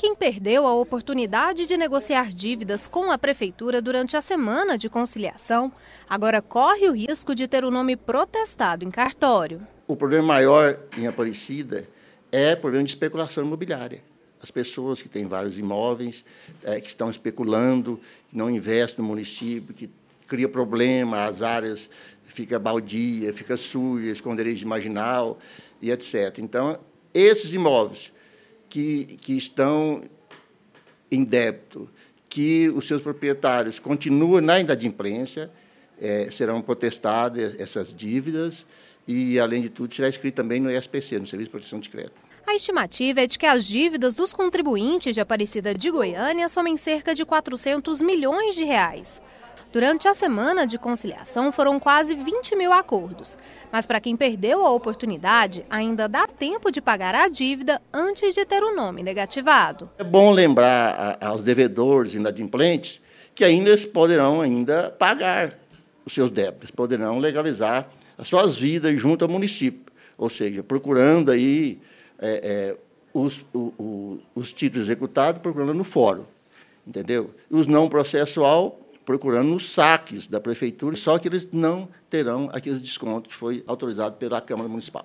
Quem perdeu a oportunidade de negociar dívidas com a prefeitura durante a semana de conciliação, agora corre o risco de ter o nome protestado em cartório. O problema maior em Aparecida é o problema de especulação imobiliária. As pessoas que têm vários imóveis, é, que estão especulando, que não investem no município, que cria problema, as áreas fica baldia, fica suja, esconderijo marginal e etc. Então, esses imóveis que, que estão em débito, que os seus proprietários continuam na inadimplência, é, serão protestadas essas dívidas e, além de tudo, será escrito também no ESPC, no Serviço de Proteção de Crédito. A estimativa é de que as dívidas dos contribuintes de Aparecida de Goiânia somem cerca de 400 milhões de reais. Durante a semana de conciliação foram quase 20 mil acordos, mas para quem perdeu a oportunidade, ainda dá tempo de pagar a dívida antes de ter o nome negativado. É bom lembrar aos devedores inadimplentes que ainda eles poderão ainda pagar os seus débitos, poderão legalizar as suas vidas junto ao município, ou seja, procurando aí é, é, os, o, o, os títulos executados, procurando no fórum, entendeu? Os não processual procurando nos saques da prefeitura, só que eles não terão aquele desconto que foi autorizado pela Câmara Municipal.